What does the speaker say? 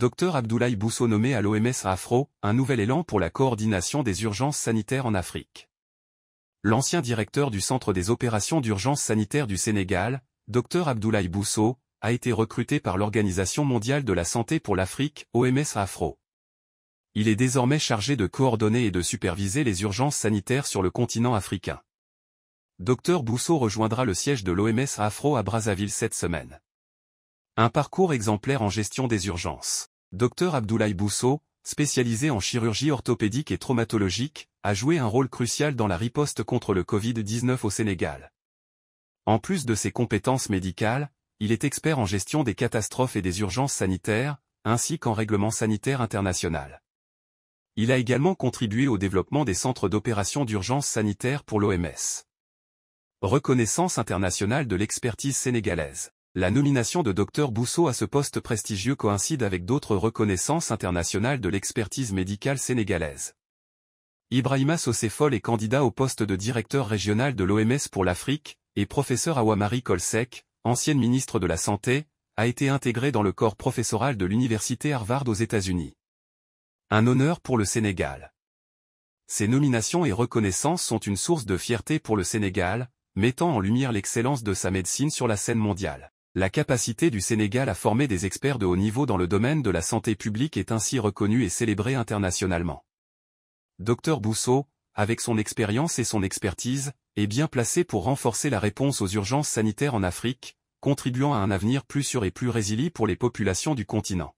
Dr Abdoulaye Bousso nommé à l'OMS Afro, un nouvel élan pour la coordination des urgences sanitaires en Afrique. L'ancien directeur du Centre des opérations d'urgence sanitaire du Sénégal, Dr Abdoulaye Bousso, a été recruté par l'Organisation mondiale de la santé pour l'Afrique, OMS Afro. Il est désormais chargé de coordonner et de superviser les urgences sanitaires sur le continent africain. Dr Bousso rejoindra le siège de l'OMS Afro à Brazzaville cette semaine. Un parcours exemplaire en gestion des urgences. Dr Abdoulaye Bousso, spécialisé en chirurgie orthopédique et traumatologique, a joué un rôle crucial dans la riposte contre le Covid-19 au Sénégal. En plus de ses compétences médicales, il est expert en gestion des catastrophes et des urgences sanitaires, ainsi qu'en règlement sanitaire international. Il a également contribué au développement des centres d'opération d'urgence sanitaire pour l'OMS. Reconnaissance internationale de l'expertise sénégalaise la nomination de Dr Bousso à ce poste prestigieux coïncide avec d'autres reconnaissances internationales de l'expertise médicale sénégalaise. Ibrahima Sosséfol est candidat au poste de directeur régional de l'OMS pour l'Afrique, et professeur Awamari Kolsek, ancienne ministre de la Santé, a été intégré dans le corps professoral de l'université Harvard aux États-Unis. Un honneur pour le Sénégal. Ces nominations et reconnaissances sont une source de fierté pour le Sénégal, mettant en lumière l'excellence de sa médecine sur la scène mondiale. La capacité du Sénégal à former des experts de haut niveau dans le domaine de la santé publique est ainsi reconnue et célébrée internationalement. Dr Bousso, avec son expérience et son expertise, est bien placé pour renforcer la réponse aux urgences sanitaires en Afrique, contribuant à un avenir plus sûr et plus résilient pour les populations du continent.